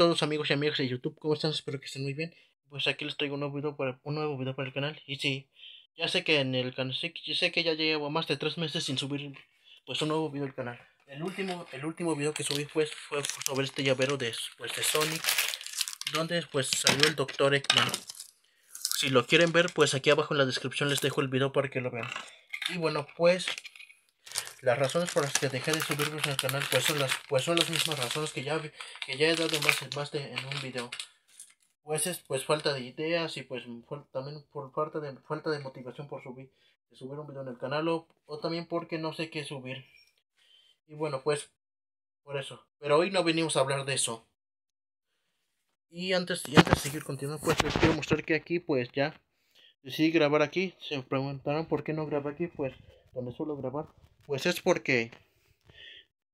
todos amigos y amigas de YouTube, ¿cómo están? Espero que estén muy bien. Pues aquí les traigo un nuevo video para, un nuevo video para el canal. Y sí, ya sé que en el canal, sé, sé que ya llevo más de tres meses sin subir pues un nuevo video al canal. El último, el último video que subí pues, fue sobre este llavero de, pues, de Sonic, donde pues salió el Dr. Eggman. Si lo quieren ver, pues aquí abajo en la descripción les dejo el video para que lo vean. Y bueno, pues las razones por las que dejé de subirlos el canal pues son las, pues son las mismas razones que ya, que ya he dado más, de, en un video. Pues es pues falta de ideas y pues también por falta de, falta de motivación por subir, de subir un video en el canal o, también porque no sé qué subir. Y bueno, pues por eso. Pero hoy no venimos a hablar de eso. Y antes, de seguir continuando, pues les quiero mostrar que aquí pues ya decidí grabar aquí. Se preguntaron por qué no grabé aquí, pues donde suelo grabar. Pues es porque.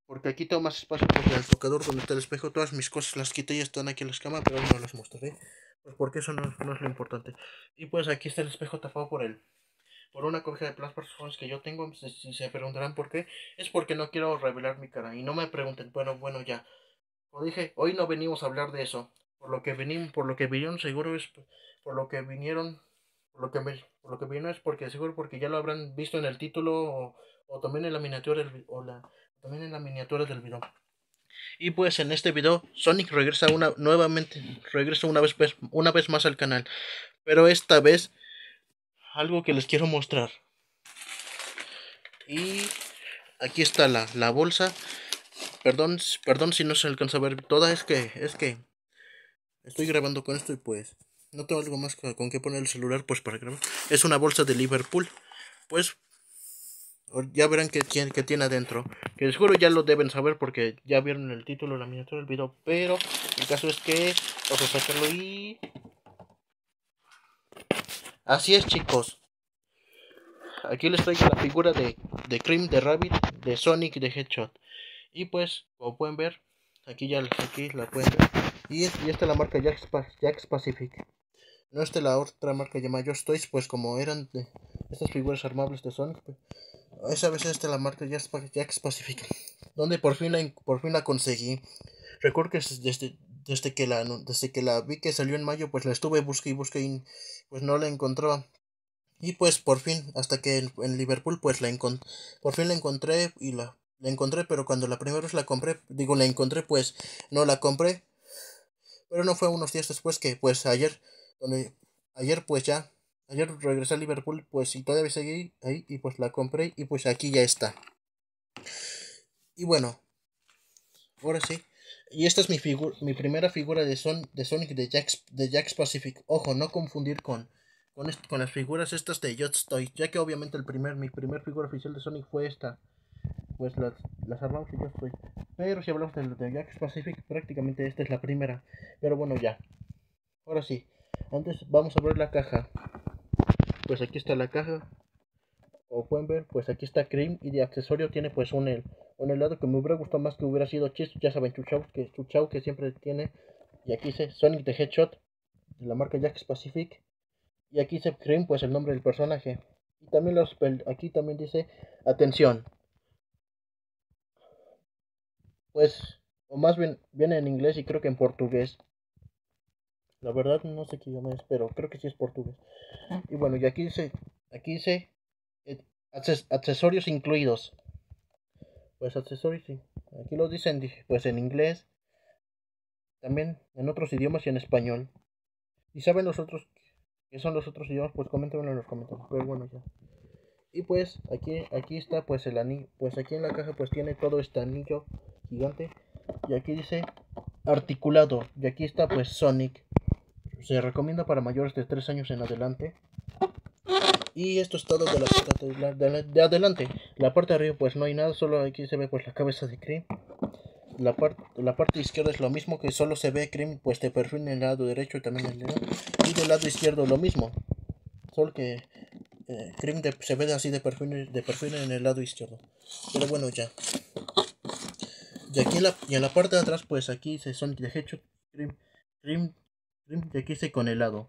Porque aquí tengo más espacio porque el tocador donde está el espejo, todas mis cosas las quité y están aquí en la escama, pero no las mostraré. Pues porque eso no, es lo importante. Y pues aquí está el espejo tapado por el por una cobija de plásticos que yo tengo. Pues, si se preguntarán por qué, es porque no quiero revelar mi cara. Y no me pregunten, bueno, bueno, ya. Como dije, hoy no venimos a hablar de eso. Por lo que venimos, por lo que vinieron seguro es por lo que vinieron, por lo que, por lo que vino es porque seguro porque ya lo habrán visto en el título o o también en la miniatura del, o también en la miniatura del video. Y pues en este video Sonic regresa una nuevamente regresa una vez una vez más al canal, pero esta vez algo que les quiero mostrar. Y aquí está la, bolsa. Perdón, perdón si no se alcanza a ver toda, es que es que estoy grabando con esto y pues no tengo algo más con, qué que poner el celular pues para grabar. Es una bolsa de Liverpool. Pues ya verán qué tiene, qué tiene adentro. Que les juro ya lo deben saber porque ya vieron el título, la miniatura del video. Pero el caso es que vamos a sacarlo y... Así es chicos. Aquí les traigo la figura de, de Cream, de Rabbit, de Sonic de Headshot. Y pues, como pueden ver, aquí ya aquí la pueden Y, y esta es la marca Jax, Pacific. No esta es la otra marca llamada yo Toys, pues como eran de estas figuras armables de Sonic. Pues, esa vez este la marca ya, ya Donde por fin, la, por fin la conseguí. Recuerdo que desde, que la, desde que la vi que salió en mayo, pues la estuve busqué y busqué y pues no la encontraba. Y pues por fin, hasta que en, Liverpool, pues la encontré. Por fin la encontré y la, encontré, pero cuando la primera vez la compré, digo la encontré, pues no la compré. Pero no fue unos días después que, pues ayer, donde, ayer pues ya Ayer regresé a Liverpool, pues y todavía seguí ahí y pues la compré y pues aquí ya está. Y bueno, ahora sí. Y esta es mi, figura, mi primera figura de, Son de Sonic de Jax de Pacific. Ojo, no confundir con, con, las figuras estas de yo ya que obviamente el primer, mi primer figura oficial de Sonic fue esta. Pues las, las armamos y Pero si hablamos de, de Jack's Pacific, prácticamente esta es la primera. Pero bueno, ya. Ahora sí, antes vamos a abrir la caja pues aquí está la caja. o pueden ver, pues aquí está Cream y de accesorio tiene pues un, el, un helado que me hubiera gustado más que hubiera sido chistos, ya saben, Chuchau que, Chuchau que siempre tiene. Y aquí dice Sonic the Headshot de la marca jack Pacific. Y aquí dice Cream, pues el nombre del personaje. Y también los, aquí también dice Atención. Pues, o más bien, viene en inglés y creo que en portugués. La verdad no sé qué idioma es, pero creo que sí es portugués. Ah. Y bueno, y aquí dice, aquí dice eh, accesorios incluidos. Pues accesorios, sí. Aquí lo dicen pues en inglés, también en otros idiomas y en español. ¿Y saben los otros que son los otros idiomas? Pues comentenlo en los comentarios. Pero bueno, ya. Y pues aquí aquí está pues el anillo, pues aquí en la caja pues tiene todo este anillo gigante y aquí dice articulado y aquí está pues Sonic se recomienda para mayores de 3 años en adelante. Y esto es todo de la parte de, adelante. La parte de arriba pues no hay nada, solo aquí se ve pues la cabeza de Cream. La, parte la parte izquierda es lo mismo que solo se ve Cream pues de perfil en el lado derecho y también en el lado. Y del lado izquierdo lo mismo. Solo que Cream eh, se ve así de perfil, de perfil en el lado izquierdo. Pero bueno ya. Y aquí en la, parte de atrás pues aquí se son de hecho Cream, Cream y aquí se con helado.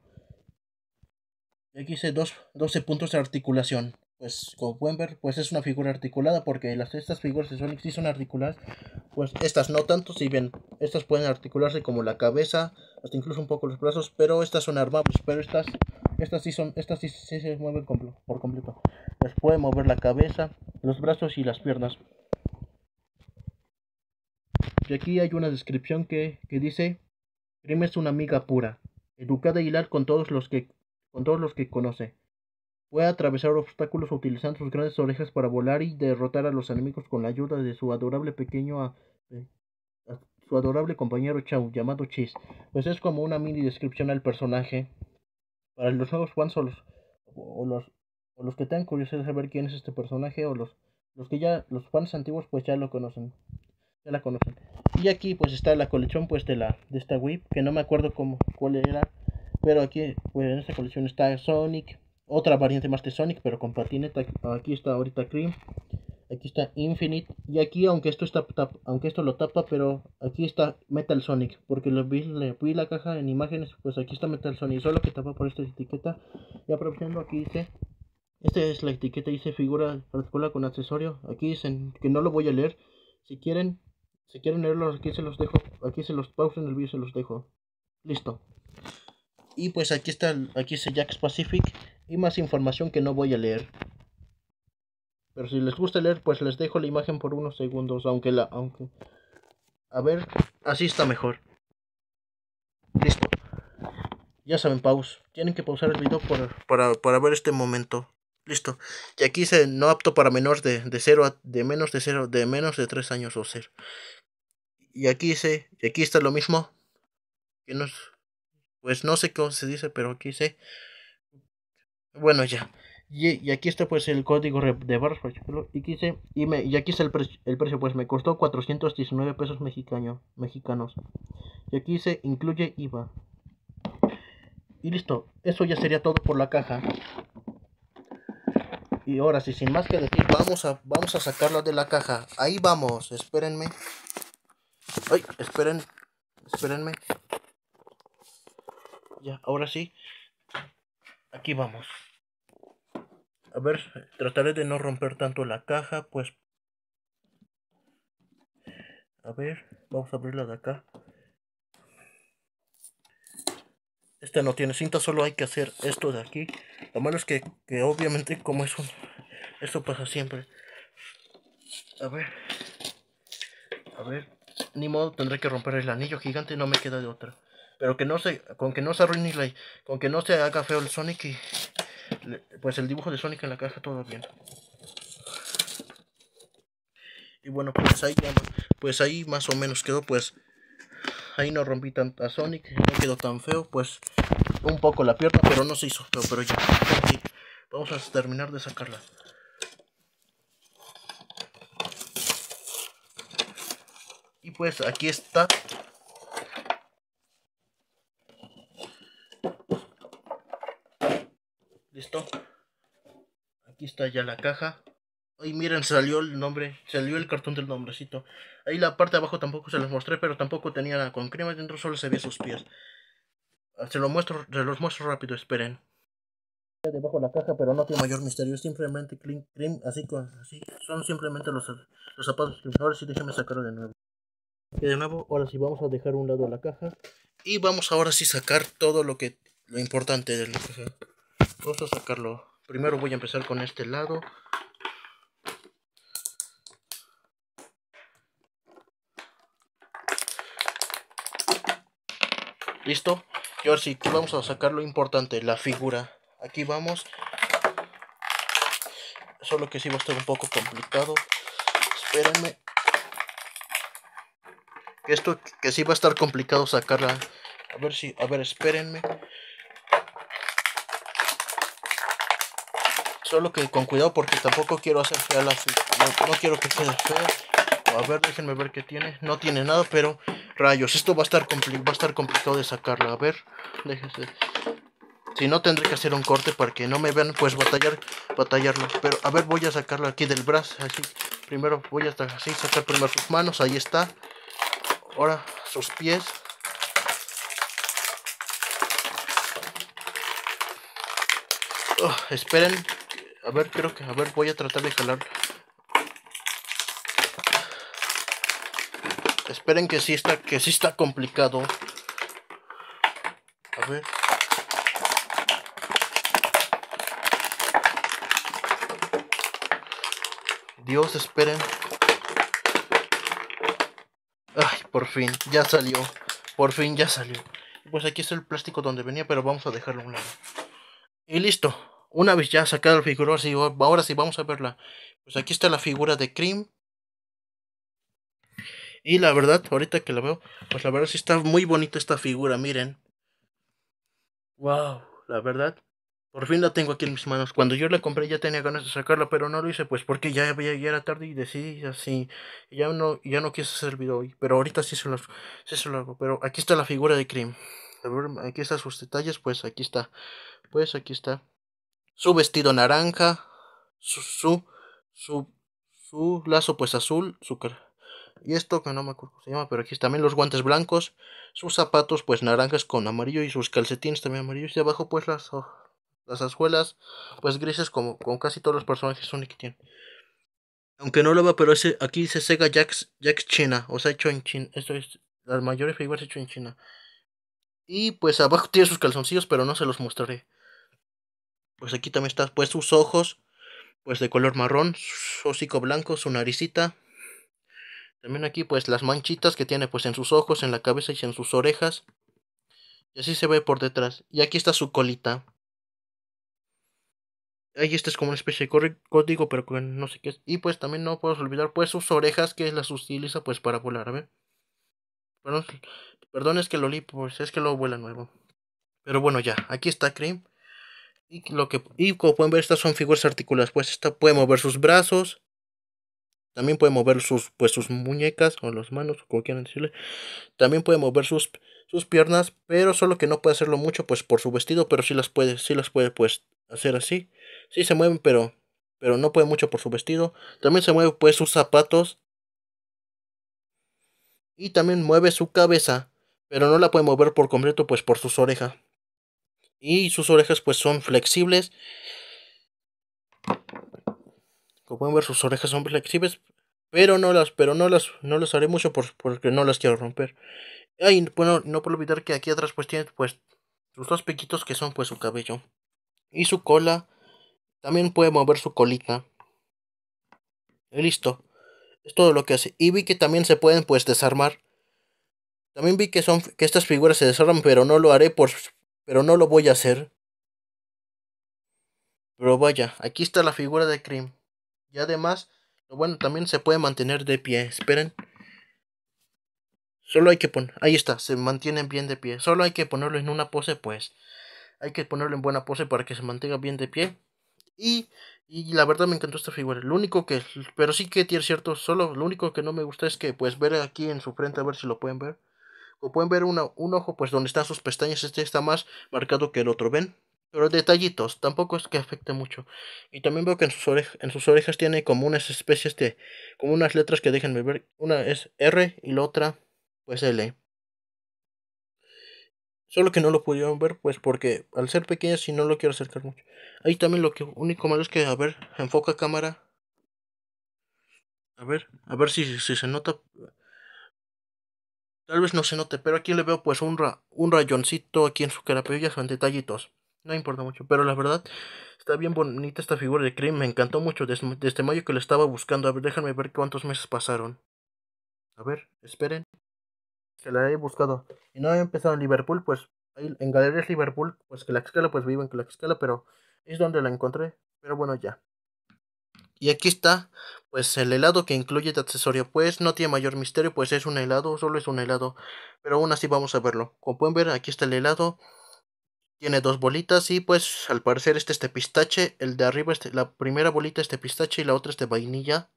Y aquí se dos, 12 puntos de articulación. Pues como pueden ver, pues es una figura articulada porque las, estas figuras de son, sí son articuladas, pues estas no tanto, si bien estas pueden articularse como la cabeza, hasta incluso un poco los brazos, pero estas son armables, pero estas, estas sí son, estas sí, se mueven por completo. Les puede mover la cabeza, los brazos y las piernas. Y aquí hay una descripción que dice Prima es una amiga pura, educada y hilar con todos los que, con todos los que conoce. Puede atravesar obstáculos utilizando sus grandes orejas para volar y derrotar a los enemigos con la ayuda de su adorable pequeño a, eh, su adorable compañero Chau, llamado Chis. Pues es como una mini descripción al personaje. Para los nuevos fans o los, o los, que tengan curiosidad de saber quién es este personaje o los, los que ya los fans antiguos pues ya lo conocen la conocen. Y aquí pues está la colección pues de la de esta Wii, que no me acuerdo cómo, cuál era, pero aquí pues en esta colección está Sonic, otra variante más de Sonic, pero con patineta. Aquí está ahorita Cream, aquí está Infinite y aquí aunque esto está aunque esto lo tapa, pero aquí está Metal Sonic, porque lo vi, le vi la caja en imágenes, pues aquí está Metal Sonic, solo que tapa por esta etiqueta. Y aprovechando aquí dice esta es la etiqueta, dice figura particular con accesorio. Aquí dicen que no lo voy a leer. Si quieren, si quieren leerlos, aquí se los dejo. Aquí se los pausen el vídeo, se los dejo. Listo. Y pues aquí está, aquí dice Jack's Pacific y más información que no voy a leer. Pero si les gusta leer, pues les dejo la imagen por unos segundos, aunque la, aunque... A ver, así está mejor. Listo. Ya saben, pause. Tienen que pausar el video para, para ver este momento. Listo. Y aquí dice no apto para menores de, cero de menos de cero, de menos de 3 años o ser. Y aquí dice, y aquí está lo mismo. Que nos, pues no sé cómo se dice, pero aquí dice. Bueno, ya. Y, y aquí está pues el código de barras, por ejemplo. Y, aquí dice, y, me, y aquí está el, el precio, pues me costó 419 pesos mexicanos mexicanos. Y aquí dice, incluye IVA. Y listo, eso ya sería todo por la caja. Y ahora sí, sin más que decir, vamos a, vamos a de la caja. Ahí vamos, espérenme. Ay, esperen, espérenme. Ya, ahora sí. Aquí vamos. A ver, trataré de no romper tanto la caja, pues... A ver, vamos a abrirla de acá. Este no tiene cinta, solo hay que hacer esto de aquí. Lo malo es que, que obviamente como es un... Esto pasa siempre. A ver. A ver. Ni modo, tendré que romper el anillo gigante, no me queda de otra. Pero que no se... Con que no se arruine la... Con que no se haga feo el Sonic y... Pues el dibujo de Sonic en la caja, todo bien. Y bueno, pues ahí, pues ahí más o menos quedó, pues ahí no rompí tanta Sonic, no quedó tan feo, pues un poco la pierna, pero no se hizo feo, pero ya. Vamos a terminar de sacarla. Y pues aquí está. Listo. Aquí está ya la caja. Ahí miren, salió el nombre, salió el cartón del nombrecito. Ahí la parte de abajo tampoco se los mostré, pero tampoco tenía nada con crema dentro, solo se veía sus pies. Ah, se, lo muestro, se los muestro rápido, esperen. Debajo la caja, pero no tiene mayor misterio, simplemente clean cream, así, con, así son simplemente los, los zapatos. Ahora sí, déjenme sacarlo de nuevo. Y de nuevo, ahora sí vamos a dejar un lado la caja. Y vamos ahora sí sacar todo lo que, lo importante de la caja. Vamos a sacarlo. Primero voy a empezar con este lado. Listo. Y ahora sí, Aquí vamos a sacar lo importante, la figura. Aquí vamos. Solo que sí va a estar un poco complicado. Espérenme. Esto que sí va a estar complicado sacarla. A ver si, a ver, espérenme. Solo que con cuidado porque tampoco quiero hacer fea la figura. No, quiero que quede fea. A ver, déjenme ver qué tiene. No tiene nada, pero Rayos, esto va a estar, va a estar complicado de sacarla. A ver, déjese. Si no, tendré que hacer un corte para que no me vean, pues batallar, batallarlo. Pero, a ver, voy a sacarlo aquí del brazo, así. Primero voy a así, sacar primero sus manos, ahí está. Ahora, sus pies. Oh, esperen, a ver, creo que, a ver, voy a tratar de jalar Esperen que sí está, que está complicado. A ver. Dios, esperen. Ay, por fin, ya salió. Por fin ya salió. Pues aquí está el plástico donde venía, pero vamos a dejarlo a un lado. Y listo. Una vez ya sacado el figura, ahora ahora sí vamos a verla. Pues aquí está la figura de Cream. Y la verdad, ahorita que la veo, pues la verdad sí está muy bonita esta figura, miren. Wow, la verdad. Por fin la tengo aquí en mis manos. Cuando yo la compré ya tenía ganas de sacarla, pero no lo hice pues porque ya, era tarde y decidí así. Ya no, ya no quise hacer video hoy, pero ahorita sí se, lo, sí se lo hago. Pero aquí está la figura de Cream. Aquí están sus detalles, pues aquí está. Pues aquí está. Su vestido naranja, su, su, su, su lazo pues azul, su cara y esto que no me acuerdo cómo se llama, pero aquí también los guantes blancos, sus zapatos pues naranjas con amarillo y sus calcetines también amarillos. Y abajo pues las, las azuelas pues grises como con casi todos los personajes que tienen. Aunque no lo va, pero ese, aquí dice Sega Jax, Jax China, o sea, hecho en China. Esto es, las mayores figuras hecho en China. Y pues abajo tiene sus calzoncillos, pero no se los mostraré. Pues aquí también está, pues sus ojos, pues de color marrón, su hocico blanco, su naricita, también aquí pues las manchitas que tiene pues en sus ojos, en la cabeza y en sus orejas. Y así se ve por detrás. Y aquí está su colita. Ahí este es como una especie de código, pero no sé qué es. Y pues también no podemos olvidar pues sus orejas que las utiliza pues para volar, a ver. Perdón, es que lo li, pues es que lo vuela nuevo. Pero bueno ya, aquí está Cream. Y, lo que, y como pueden ver estas son figuras articuladas, pues esta puede mover sus brazos, también puede mover sus, pues, sus muñecas o las manos, como quieran decirle. También puede mover sus, sus piernas, pero solo que no puede hacerlo mucho, pues por su vestido, pero sí las puede, sí las puede, pues, hacer así. Sí se mueven, pero, pero no puede mucho por su vestido. También se mueve, pues, sus zapatos. Y también mueve su cabeza, pero no la puede mover por completo, pues, por sus orejas. Y sus orejas, pues, son flexibles. Como pueden ver, sus orejas son flexibles, pero no las, pero no las, no las haré mucho porque no las quiero romper. Ay, bueno, no puedo olvidar que aquí atrás pues tiene pues sus dos piquitos que son pues su cabello. Y su cola. También puede mover su colita. Y listo. Es todo lo que hace. Y vi que también se pueden pues desarmar. También vi que son que estas figuras se desarman, pero no lo haré por pero no lo voy a hacer. Pero vaya, aquí está la figura de Cream. Y además, bueno, también se puede mantener de pie, esperen. Solo hay que poner, ahí está, se mantienen bien de pie. Solo hay que ponerlo en una pose, pues. Hay que ponerlo en buena pose para que se mantenga bien de pie. Y, y la verdad me encantó esta figura. Lo único que, pero sí que tiene cierto, solo lo único que no me gusta es que, pues, ver aquí en su frente, a ver si lo pueden ver. O pueden ver, un ojo, pues, donde están sus pestañas, este está más marcado que el otro, ¿ven? Pero detallitos, tampoco es que afecte mucho. Y también veo que en sus, orejas, tiene como unas especies de. como unas letras que déjenme ver. Una es R y la otra, pues L. Solo que no lo pudieron ver, pues porque al ser pequeña si no lo quiero acercar mucho. Ahí también lo que único malo es que, a ver, enfoca cámara. A ver, a ver si, se nota. Tal vez no se note, pero aquí le veo pues un, un rayoncito aquí en su cara, son detallitos no importa mucho, pero la verdad está bien bonita esta figura de Cream, me encantó mucho desde, mayo que la estaba buscando. A ver, déjenme ver cuántos meses pasaron. A ver, esperen. Que la he buscado. Y no he empezado en Liverpool, pues en Galerías Liverpool, pues que la escala, pues vivo en que la escala, pero es donde la encontré. Pero bueno, ya. Y aquí está, pues el helado que incluye de accesorio. Pues no tiene mayor misterio, pues es un helado, solo es un helado. Pero aún así vamos a verlo. Como pueden ver, aquí está el helado. Tiene dos bolitas y pues al parecer este es de pistache, el de arriba la primera bolita es de pistache y la otra es de vainilla.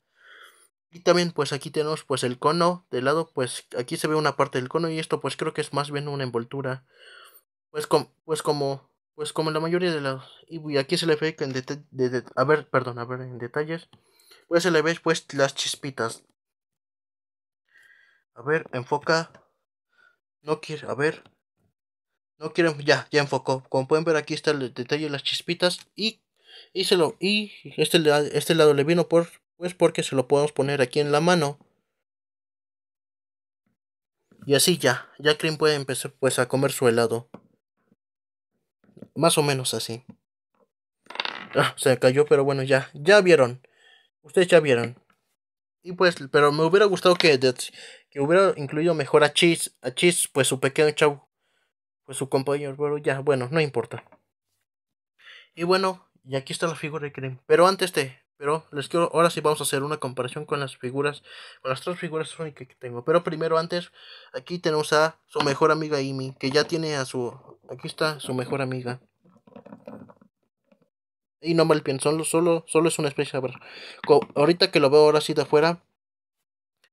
Y también pues aquí tenemos pues el cono de lado, pues aquí se ve una parte del cono y esto pues creo que es más bien una envoltura. Pues, pues como pues como la mayoría de las y aquí se le ve en a ver, perdón, a ver en detalles. Pues se le ve pues las chispitas. A ver, enfoca. No quiere, a ver. No quieren, ya, ya enfocó. Como pueden ver aquí está el detalle de las chispitas y, hícelo y este, este lado le vino por, pues porque se lo podemos poner aquí en la mano. Y así ya, ya Krim puede empezar pues a comer su helado. Más o menos así. Ah, se cayó, pero bueno, ya, ya vieron. Ustedes ya vieron. Y pues, pero me hubiera gustado que, que hubiera incluido mejor a Cheese, a Cheese, pues su pequeño chavo, pues, su compañero, pero ya, bueno, no importa. Y bueno, y aquí está la figura de Cream. Pero antes de, pero les quiero, ahora sí vamos a hacer una comparación con las figuras, con las tres figuras únicas que tengo. Pero primero antes, aquí tenemos a su mejor amiga Amy, que ya tiene a su, aquí está su mejor amiga. Y no mal pienso, solo, solo, es una especie de... Ahorita que lo veo ahora sí de afuera,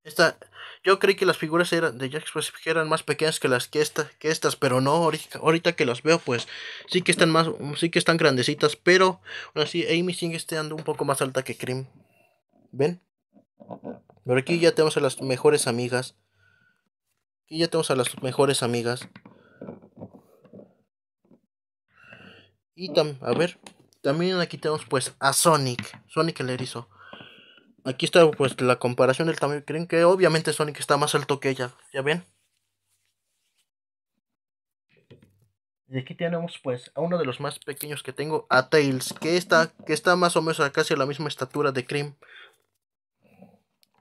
esta, yo creí que las figuras eran de Jack que eran más pequeñas que las que, que estas, pero no, ahorita, que las veo, pues sí que están más, sí que están grandecitas, pero aún así Amy sigue estando un poco más alta que Cream. ¿Ven? Pero aquí ya tenemos a las mejores amigas. Aquí ya tenemos a las mejores amigas. Y a ver, también aquí tenemos pues a Sonic, Sonic el erizo aquí está pues la comparación del tamaño. Creen que obviamente Sonic está más alto que ella, ¿ya ven? Y aquí tenemos pues a uno de los más pequeños que tengo, a Tails, que está, que está más o menos a casi la misma estatura de Cream.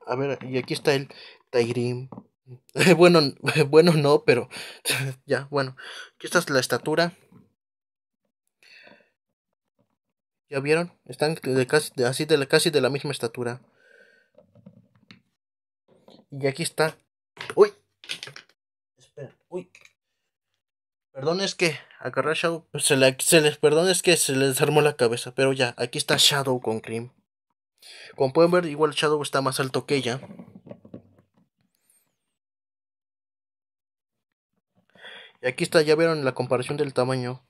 A ver, y aquí está el Tairim. bueno, bueno no, pero ya, bueno. Aquí está la estatura. ¿Ya vieron? Están de casi, de casi de la misma estatura. Y aquí está. ¡Uy! Espera, uy. Perdón es que agarré Shadow. Se, le, se, les perdón es que se les armó la cabeza. Pero ya, aquí está Shadow con Cream. Como pueden ver, igual Shadow está más alto que ella. Y aquí está, ya vieron la comparación del tamaño.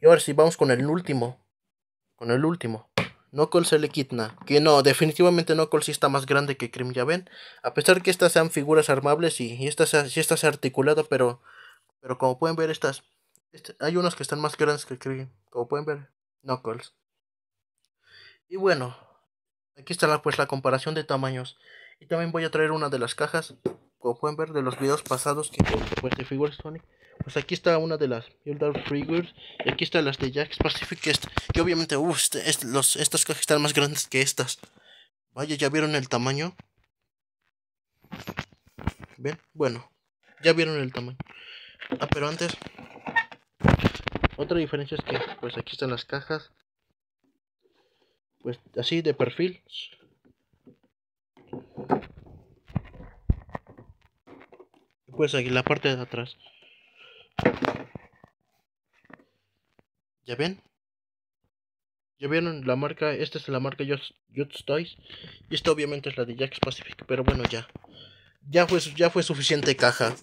Y ahora sí, vamos con el último. Con el último. Knuckles se le Que no, definitivamente Knuckles sí está más grande que Krim, ya ven. A pesar que estas sean figuras armables y, estas esta pero, pero como pueden ver, estas. Este, hay unas que están más grandes que Krim, como pueden ver, Knuckles. Y bueno, aquí está la, pues la comparación de tamaños. Y también voy a traer una de las cajas como pueden ver de los videos pasados que pues, de Figures Sonic, pues aquí está una de las Yoldar Figures, y aquí están las de Jack's Pacific, que obviamente, uh, este, este, los, estas cajas están más grandes que estas. Vaya, ¿ya vieron el tamaño? ¿Ven? Bueno, ya vieron el tamaño. Ah, pero antes, otra diferencia es que, pues aquí están las cajas, pues así de perfil. Pues aquí la parte de atrás. ¿Ya ven? ¿Ya vieron la marca? Esta es la marca Just, Toys. Y esta obviamente es la de jack Pacific. Pero bueno, ya. Ya fue, ya fue suficiente caja.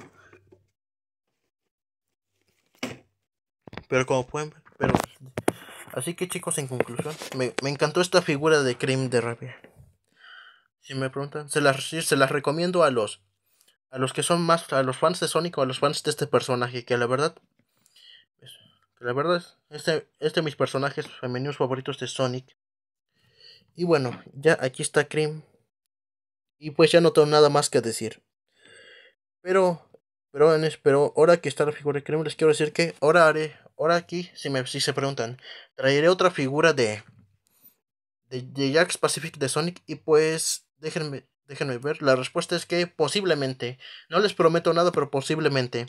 Pero como pueden ver, pero... Así que chicos, en conclusión, me, encantó esta figura de Cream de Rabia. Si me preguntan, se las, se las recomiendo a los a los que son más, a los fans de Sonic o a los fans de este personaje, que la verdad, que la verdad, este, este de mis personajes femeninos favoritos de Sonic. Y bueno, ya aquí está Cream. Y pues ya no tengo nada más que decir. Pero, pero, espero ahora que está la figura de Cream, les quiero decir que ahora haré, ahora aquí, si, me, si se preguntan, traeré otra figura de, de, de Jax Pacific de Sonic. Y pues, déjenme, Déjenme ver. La respuesta es que posiblemente. No les prometo nada, pero posiblemente.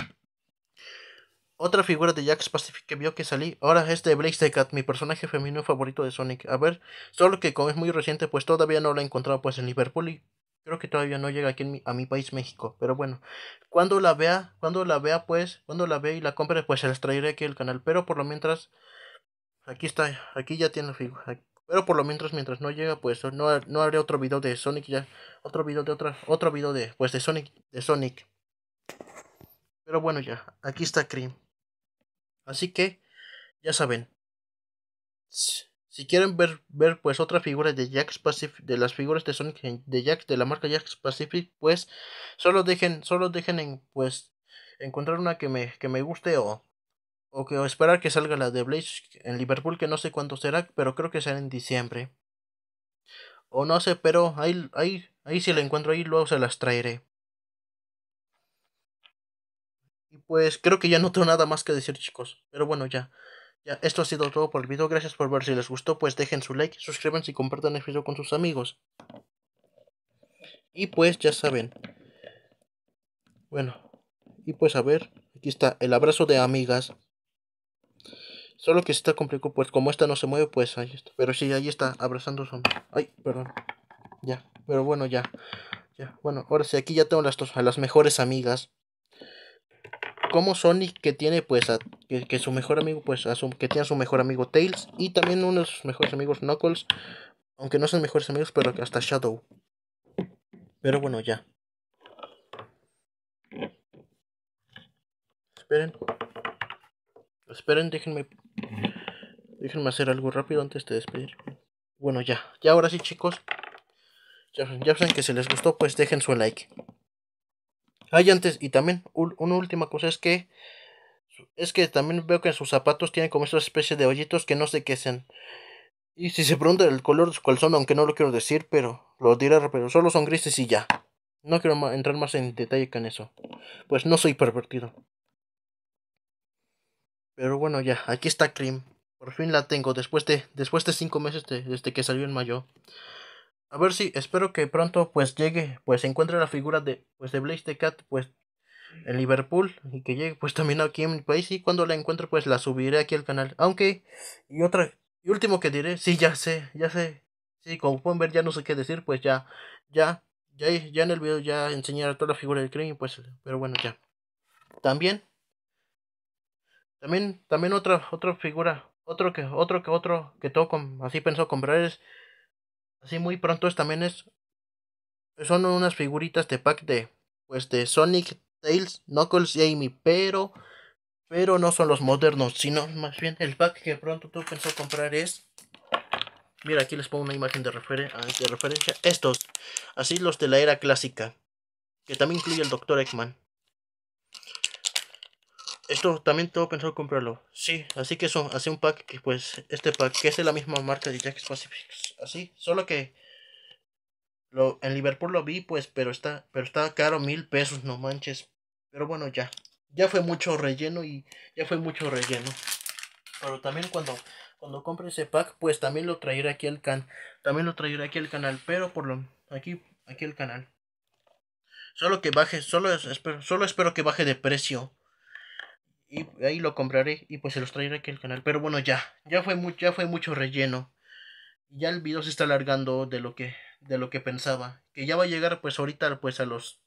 Otra figura de Jax Pacific que vio que salí ahora es de Blaze the Cat, mi personaje femenino favorito de Sonic. A ver, solo que como es muy reciente, pues todavía no la he encontrado pues en Liverpool y creo que todavía no llega aquí a mi país México. Pero bueno, cuando la vea, cuando la vea pues, cuando la vea y la compre, pues se las traeré aquí al canal. Pero por lo mientras, aquí está, aquí ya tiene figura. Pero por lo mientras, mientras no llega, pues no, no haré otro video de Sonic ya. Otro video de otra, otro video de, pues de Sonic, de Sonic. Pero bueno ya, aquí está Cream. Así que, ya saben. Si quieren ver, ver pues otra figura de Jax Pacific, de las figuras de Sonic de Jack, de la marca Jax Pacific, pues solo dejen, solo dejen en pues encontrar una que me, que me guste o o que esperar que salga la de Blaze en Liverpool, que no sé cuándo será, pero creo que será en diciembre. O no sé, pero ahí, ahí, ahí si la encuentro ahí, luego se las traeré. Y pues creo que ya no tengo nada más que decir, chicos. Pero bueno, ya. Ya, esto ha sido todo por el video. Gracias por ver. Si les gustó, pues dejen su like, suscríbanse y compartan el video con sus amigos. Y pues ya saben. Bueno, y pues a ver, aquí está el abrazo de amigas. Solo que está complicado, pues como esta no se mueve, pues ahí está. Pero sí, ahí está, abrazando a Sonic. Ay, perdón. Ya, pero bueno, ya. Ya, bueno, ahora sí, aquí ya tengo las, a las mejores amigas. Como Sonic que tiene pues que, su mejor amigo pues que tiene a su mejor amigo Tails y también uno de sus mejores amigos Knuckles, aunque no sean mejores amigos, pero hasta Shadow. Pero bueno, ya. Esperen. Esperen, déjenme Déjenme hacer algo rápido antes de despedir. Bueno, ya. Ya ahora sí, chicos. Ya, saben que si les gustó, pues dejen su like. Hay antes, y también una última cosa es que es que también veo que en sus zapatos tienen como esa especies de hoyitos que no sé qué sean. Y si se pregunta el color de son aunque no lo quiero decir, pero lo diré rápido solo son grises y ya. No quiero entrar más en detalle con eso. Pues no soy pervertido. Pero bueno, ya, aquí está Cream. Por fin la tengo, después de, después de cinco meses desde que salió en mayo. A ver si, espero que pronto pues llegue, pues encuentre la figura de, pues de Blaze the Cat, pues en Liverpool y que llegue pues también aquí en mi país y cuando la encuentre pues la subiré aquí al canal. Aunque, y otra, y último que diré, sí, ya sé, ya sé, sí, como pueden ver ya no sé qué decir, pues ya, ya, ya, ya en el video ya enseñaré toda la figura de Cream, pues, pero bueno, ya. También también, también otra, otra figura, otro que, otro que otro que todo así pensó comprar es así muy pronto es también es son unas figuritas de pack de pues de Sonic, Tails, Knuckles y Amy, pero pero no son los modernos, sino más bien el pack que pronto tú pensó comprar es Mira, aquí les pongo una imagen de, de referencia. Estos, así los de la era clásica, que también incluye el Dr. Eggman esto también tengo pensado comprarlo. Sí, así que eso, hace un pack que pues este pack que es de la misma marca de Jack Pacific. Así, solo que lo, en Liverpool lo vi pues, pero está, pero está caro mil pesos, no manches. Pero bueno, ya. Ya fue mucho relleno y ya fue mucho relleno. Pero también cuando, cuando compre ese pack, pues también lo traeré aquí al can. También lo traeré aquí al canal. Pero por lo aquí, aquí el canal. Solo que baje, solo espero, solo espero que baje de precio. Y ahí lo compraré y pues se los traeré aquí al canal. Pero bueno, ya, ya fue, ya fue mucho relleno. Ya el video se está alargando de lo que, de lo que pensaba. Que ya va a llegar pues ahorita pues a los,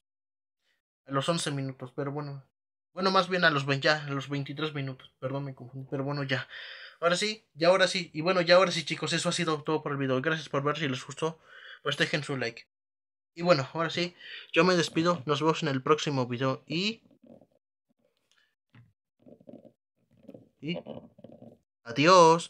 a los 11 minutos. Pero bueno, bueno, más bien a los, ya, a los 23 minutos. Perdón, me confundí. Pero bueno, ya. Ahora sí, ya ahora sí. Y bueno, ya ahora sí, chicos. Eso ha sido todo por el video. Gracias por ver. Si les gustó, pues dejen su like. Y bueno, ahora sí, yo me despido. Nos vemos en el próximo video. Y Adiós.